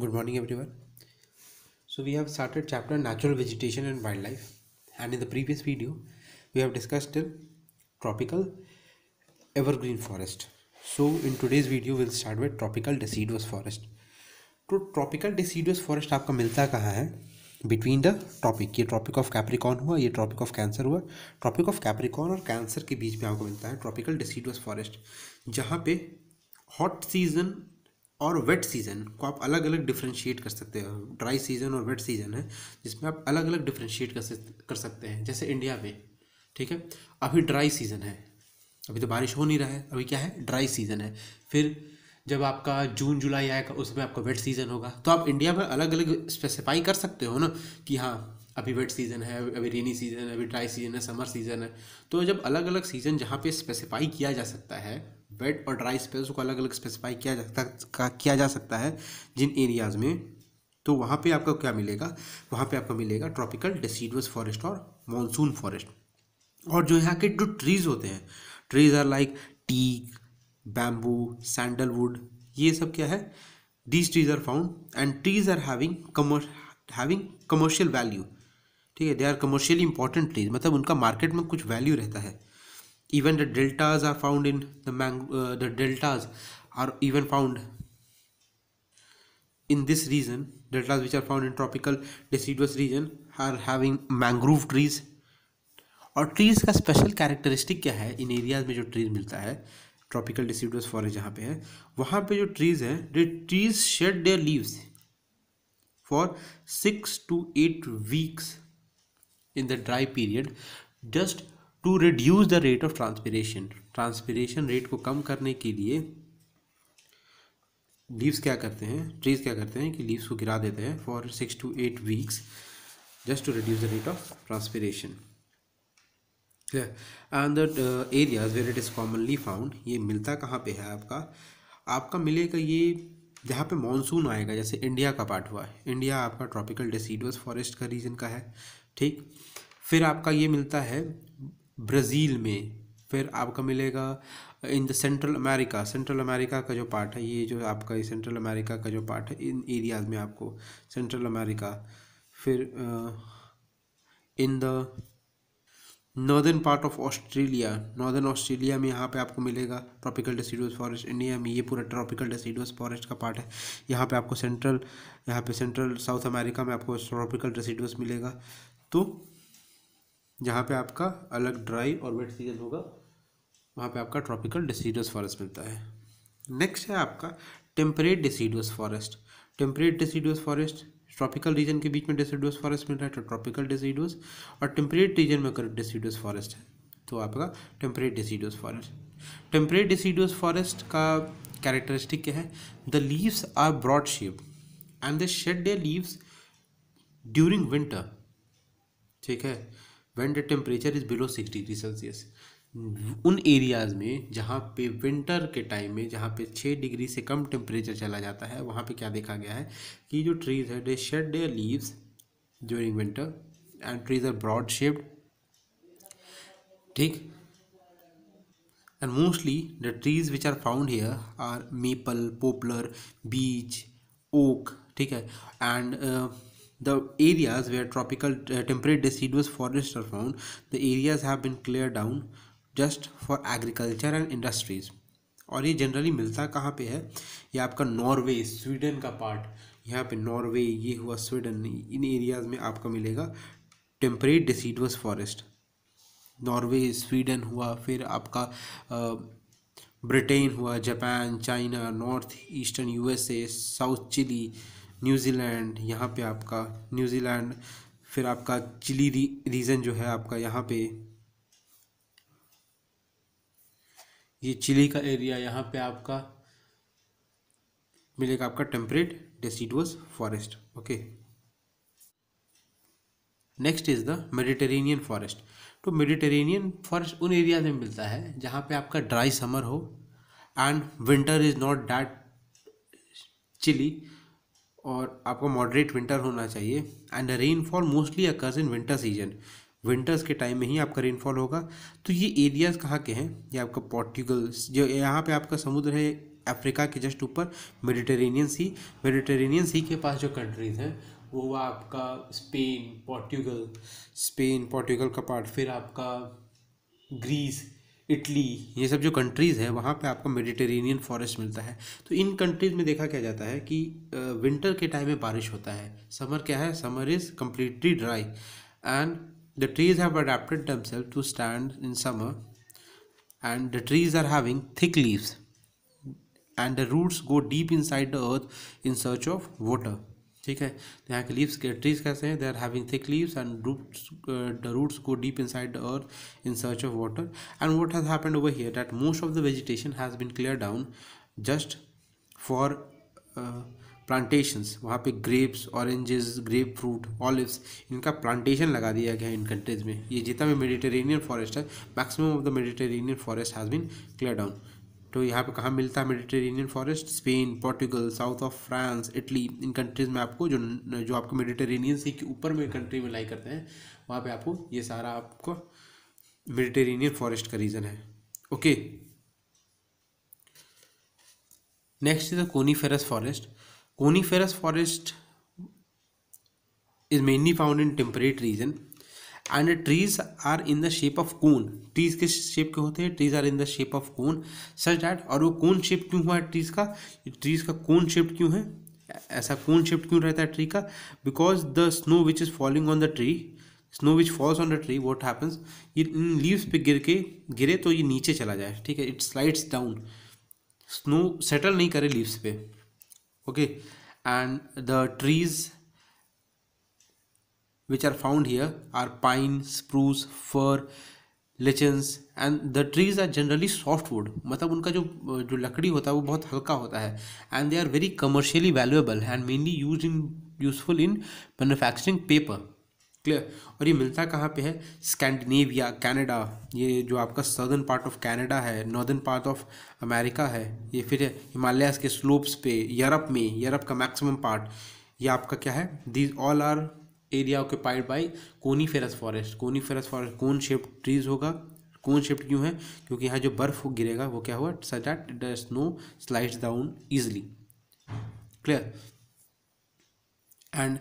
Good morning everyone so we have started chapter natural vegetation and wildlife and in the previous video we have discussed in tropical evergreen forest so in today's video will start with tropical deciduous forest तो tropical deciduous forest आपका मिलता कहाँ है between the topic ये tropic of Capricorn हुआ ये tropic of cancer हुआ tropic of Capricorn और कैंसर के बीच में आपको मिलता है ट्रॉपिकल डिसीडस फॉरेस्ट जहाँ पे हॉट सीजन और वेट सीज़न को आप अलग अलग डिफ्रेंशिएट कर सकते हो ड्राई सीज़न और वेट सीज़न है जिसमें आप अलग अलग डिफ्रेंशिएट कर सकते हैं जैसे इंडिया में ठीक है अभी ड्राई सीज़न है अभी तो बारिश हो नहीं रहा है अभी क्या है ड्राई सीज़न है फिर जब आपका जून जुलाई आएगा उसमें आपका वेट सीज़न होगा तो आप इंडिया में अलग अलग स्पेसिफाई कर सकते हो ना कि हाँ अभी वेट सीज़न है अभी रेनी सीज़न है अभी ड्राई सीज़न है समर सीज़न है तो जब अलग अलग सीज़न जहाँ पे स्पेसिफाई किया जा सकता है वेट और ड्राई स्पेस को अलग अलग स्पेसिफाई किया जा किया जा सकता है जिन एरियाज़ में तो वहाँ पे आपको क्या मिलेगा वहाँ पे आपको मिलेगा ट्रॉपिकल डेसीडुअस फॉरेस्ट और मानसून फॉरेस्ट और जो यहाँ के जो ट्रीज़ होते हैं trees are like teak bamboo sandalwood ये सब क्या है these trees are found and trees are having having commercial value ठीक है they are commercially important trees मतलब उनका मार्केट में कुछ वैल्यू रहता है even the deltas are found in the mang uh, the deltas are even found in this region deltas which are found in tropical deciduous region are having mangrove trees और trees का special characteristic क्या है इन areas में जो trees मिलता है tropical डिसिडस forest जहाँ पे है वहाँ पे जो ट्रीज़ हैं they trees shed their leaves for six to eight weeks in the dry period just to reduce the rate of transpiration transpiration rate को कम करने के लिए लीव्स क्या करते हैं ट्रीज क्या करते हैं कि लीव्स को गिरा देते हैं for six to eight weeks just to reduce the rate of transpiration and and areas where it is commonly found ये मिलता कहाँ पे है आपका आपका मिलेगा ये जहाँ पे मानसून आएगा जैसे इंडिया का पार्ट हुआ है इंडिया आपका ट्रॉपिकल डेसीडस फॉरेस्ट का रीजन का है ठीक फिर आपका ये मिलता है ब्राज़ील में फिर आपका मिलेगा in the central America central America का जो पार्ट है ये जो आपका ये सेंट्रल अमेरिका का जो पार्ट है इन एरियाज में आपको सेंट्रल अमेरिका फिर in the northern part of Australia northern Australia में यहाँ पे आपको मिलेगा ट्रॉपिकल डेसीडोस फॉरेस्ट इंडिया में ये पूरा ट्रॉपिकल डेसीडोस फॉरेस्ट का पार्ट है यहाँ पे आपको सेंट्रल यहाँ पे सेंट्रल साउथ अमेरिका में आपको ट्रॉपिकल डेसीडोस मिलेगा तो जहाँ पे आपका अलग ड्राई और वेट सीजन होगा वहाँ पे आपका ट्रॉपिकल डिसीडस फॉरेस्ट मिलता है नेक्स्ट है आपका temperate deciduous forest temperate deciduous forest tropical region के बीच में डिसीडस फॉरेस्ट मिल रहा है तो ट्रॉपिकल डिसीडस और टेम्परेट रीजन में अगर डिसीडस फॉरेस्ट है तो आपका temperate deciduous forest temperate deciduous forest का कैरेक्टरिस्टिक क्या है the leaves are broad shape and the shed they leaves during winter ठीक है when the temperature is below six degree Celsius उन एरियाज़ में जहाँ पे विंटर के टाइम में जहाँ पे छः डिग्री से कम टेम्परेचर चला जाता है वहाँ पे क्या देखा गया है कि जो ट्रीज़ है they shed they leaves during winter and trees are broad shaped ठीक and mostly the trees which are found here are maple poplar beech oak ठीक है and uh, The areas where tropical uh, temperate deciduous forests are found, the areas have been cleared down just for agriculture and industries. और ये generally मिलता कहाँ पे है ये आपका नॉर्वे स्वीडन का पार्ट यहाँ पे नॉर्वे ये हुआ स्वीडन इन एरियाज में आपका मिलेगा temperate deciduous forest Norway Sweden हुआ फिर आपका ब्रिटेन हुआ Japan China north eastern USA south Chile New Zealand यहाँ पे आपका न्यूज़ीलैंड फिर आपका चिली री, रीजन जो है आपका यहाँ पे ये चिली का एरिया यहाँ पे आपका मिलेगा आपका temperate deciduous forest okay next is the Mediterranean forest तो मेडिटेरेनियन फॉरेस्ट उन एरिया में मिलता है जहाँ पे आपका ड्राई समर हो and winter is not that chilly और आपको मॉडरेट विंटर होना चाहिए and rainfall mostly occurs in winter season winters के टाइम में ही आपका रेनफॉल होगा तो ये एरियाज़ कहाँ के हैं ये आपका पोर्टुगल जो यहाँ पे आपका समुद्र है अफ्रीका के जस्ट ऊपर मेडिटेरेनियन सी मेडिटेरेनियन सी के पास जो कंट्रीज़ हैं वो हुआ आपका स्पेन पोर्टुगल स्पेन पोर्टुगल का पार्ट फिर आपका ग्रीस इटली ये सब जो कंट्रीज़ है वहाँ पे आपको मेडिटेरेनियन फॉरेस्ट मिलता है तो इन कंट्रीज़ में देखा क्या जाता है कि विंटर के टाइम में बारिश होता है समर क्या है summer is completely dry and the trees have adapted themselves to stand in summer the trees are having thick leaves and the roots go deep inside the earth in search of water ठीक है तो यहाँ के leaves के trees कैसे हैं they are having thick leaves and roots the roots go deep inside earth in search of water and what has happened over here that most of the vegetation has been clear down just for plantations वहाँ पे grapes oranges grapefruit olives इनका plantation लगा दिया गया है इन countries में ये जितना भी मेडिटेरेनियन फॉरेस्ट है maximum of the Mediterranean forest has been clear down तो यहाँ पे कहाँ मिलता है Mediterranean forest Spain Portugal south of France Italy इन कंट्रीज़ में आपको जो जो आपको मेडिटेरेनियन सी के ऊपर में कंट्री में लाई करते हैं वहाँ पे आपको ये सारा आपको मेडिटेरेनियन फॉरेस्ट का रीज़न है okay next is the coniferous forest coniferous forest is mainly found in temperate region and trees are in the shape of cone trees किस शेप के होते हैं trees are in the shape of cone such that और वो कून shape क्यों हुआ है trees का ट्रीज का कून शेप क्यों है ऐसा कून शेप क्यों रहता है ट्री का because the snow which is falling on the tree snow which falls on the tree what happens ये इन लीव्स पे गिर के गिरे तो ये नीचे चला जाए ठीक है it slides down snow settle नहीं करे लीव्स पे okay and the trees which are found here are pine, spruce, fir, lichens and the trees are generally soft wood मतलब उनका जो जो लकड़ी होता है वो बहुत हल्का होता है and they are very commercially valuable and mainly use in useful in manufacturing paper clear और ये मिलता कहाँ पे है स्कैंडिनेविया कनाडा ये जो आपका सदर्न पार्ट ऑफ कनाडा है नॉर्दर्न पार्ट ऑफ अमेरिका है ये फिर हिमालयास के स्लोप्स पे यूरोप में यूरोप का मैक्सिमम पार्ट ये आपका क्या है these all are area occupied by फेरस फॉरेस्ट कोनी फेरस फॉरेस्ट कौन शेप ट्रीज होगा कौन शेप क्यों है क्योंकि यहाँ जो बर्फ गिरेगा वो क्या हुआ such that the snow slide down easily clear and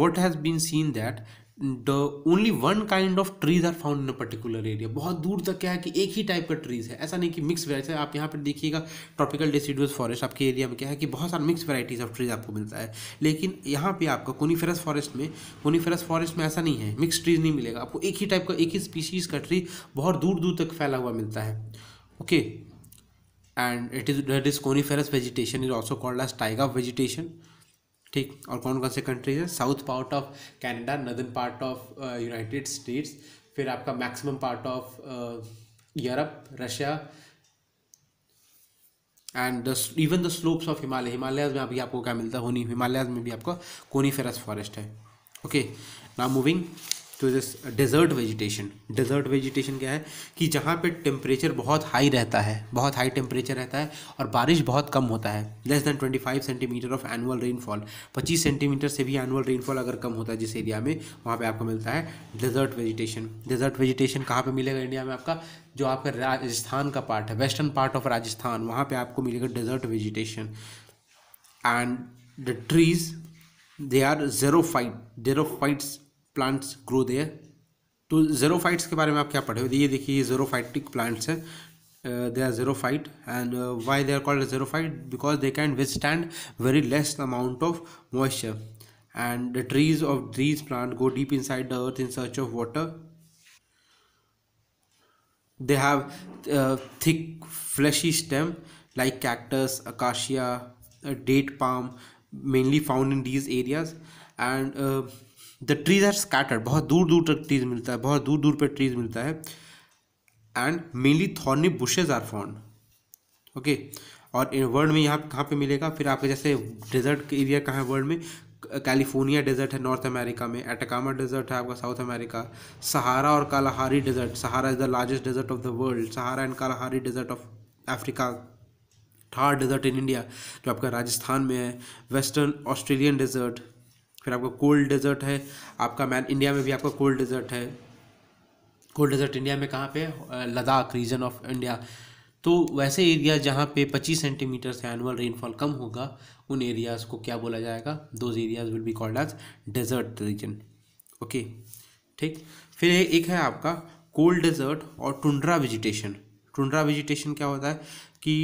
what has been seen that the only one kind of trees are found in a particular area बहुत दूर तक क्या है कि एक ही टाइप का ट्रीज है ऐसा नहीं कि मिक्स है आप यहाँ पर देखिएगा ट्रॉपिकल डेसिडुअस फॉरेस्ट आपके एरिया में क्या है कि बहुत सारे मिक्स वैराइटीज़ ऑफ ट्रीज आपको मिलता है लेकिन यहाँ पे आपका कोनीफेरस फॉरेस्ट में कोनीफेरस फॉरेस्ट में ऐसा नहीं है मिक्स ट्रीज नहीं मिलेगा आपको एक ही टाइप का एक ही स्पीशीज़ का ट्री बहुत दूर दूर तक फैला हुआ मिलता है okay and it is is coniferous vegetation is also called as taiga vegetation ठीक और कौन कौन से कंट्रीज हैं south part of Canada northern part of United States फिर आपका maximum part of Europe Russia and the even the slopes of Himalaya Himalayas में अभी आपको क्या मिलता है होनी हिमालयाज में भी आपका कोनी फेरस फॉरेस्ट है ओके नाउ मूविंग तो जिस डेजर्ट वेजिटेशन डेजर्ट वेजिटेशन क्या है कि जहाँ पे टेम्परेचर बहुत हाई रहता है बहुत हाई टेम्परेचर रहता है और बारिश बहुत कम होता है less than 25 centimetre of annual rainfall 25 centimetre से भी एनुअल रेनफॉल अगर कम होता है जिस एरिया में वहाँ पे आपको मिलता है डेजर्ट वेजिटेशन डेजर्ट वेजिटेशन कहाँ पर मिलेगा इंडिया में आपका जो आपका राजस्थान का पार्ट है वेस्टर्न पार्ट ऑफ राजस्थान वहाँ पर आपको मिलेगा desert vegetation and the trees they are xerophytes plants grow there तो जेरोफाइट्स के बारे में आप क्या पढ़े हो ये देखिए ये जेरोफाइटिक प्लांट्स हैं they are xerophyte and why they are called xerophyte because they can withstand very less amount of moisture and the trees of trees plant go deep inside the earth in search of water they have thick fleshy stem like cactus acacia date palm mainly found in these areas and the trees are scattered बहुत दूर दूर तक trees मिलता है बहुत दूर दूर पर ट्रीज मिलता है and mainly thorny bushes are found okay और वर्ल्ड में यहाँ कहाँ पे मिलेगा फिर आपके जैसे डेजर्ट एरिया कहाँ है वर्ल्ड में कैलिफोर्निया डेजर्ट है नॉर्थ अमेरिका में एटकामा डेजर्ट है आपका साउथ अमेरिका सहारा और Kalahari desert Sahara is the largest desert of the world Sahara and Kalahari desert of Africa Thar desert in India जो आपका राजस्थान में है वेस्टर्न ऑस्ट्रेलियन डेजर्ट फिर आपका कोल्ड डेजर्ट है आपका मैन इंडिया में भी आपका कोल्ड डेजर्ट है कोल्ड डेजर्ट इंडिया में कहाँ पे लद्दाख रीजन ऑफ इंडिया तो वैसे एरिया जहाँ पे 25 सेंटीमीटर से एनुअल रेनफॉल कम होगा उन एरियाज़ को क्या बोला जाएगा those areas will be called as desert region okay ठीक फिर एक है आपका कोल्ड डेजर्ट और टुंड्रा वेजिटेशन टुंड्रा वेजिटेशन क्या होता है कि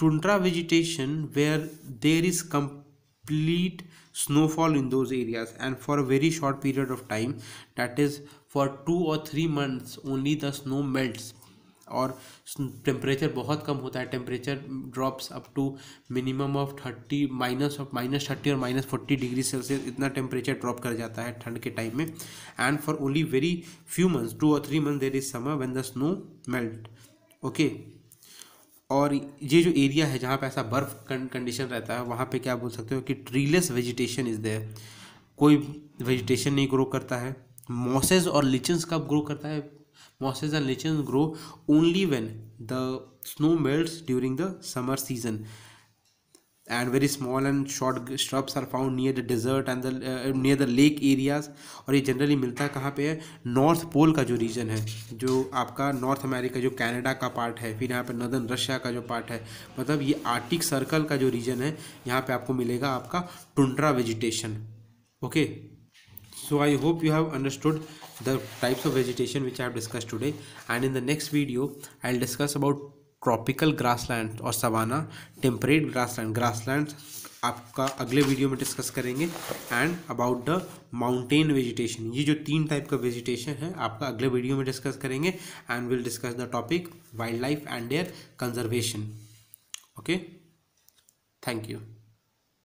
tundra vegetation where there is complete snowfall in those areas and for a very short period of time that is for two or three months only the snow melts और temperature बहुत कम होता है temperature drops up to minimum of thirty minus of minus thirty और minus forty degree Celsius इतना temperature drop कर जाता है ठंड के टाइम में and for only very few months two और three month there is summer when the snow melt okay और ये जो एरिया है जहाँ पे ऐसा बर्फ कंडीशन रहता है वहाँ पे क्या बोल सकते हो कि ट्रीलेस वेजिटेशन इज़ देयर कोई वेजिटेशन नहीं ग्रो करता है मॉसेज और लिचन्स कब ग्रो करता है mosses and lichens grow only when the snow melt during the summer season and very small and short shrubs are found near the desert and the uh, near the lake areas और ये generally मिलता कहाँ पे है north pole का जो reason है जो आपका नॉर्थ अमेरिका जो कनाडा का पार्ट है फिर यहाँ पे नदन रशिया का जो पार्ट है मतलब ये आर्टिक सर्कल का जो रीजन है यहाँ पे आपको मिलेगा आपका tundra vegetation okay so i hope you have understood the types of vegetation which i have discussed today and in the next video i'll discuss about tropical grassland और savanna temperate grassland grassland आपका अगले video में discuss करेंगे and about the mountain vegetation ये जो तीन type का vegetation है आपका अगले वीडियो में डिस्कस करेंगे and will discuss the topic wildlife and air conservation okay thank you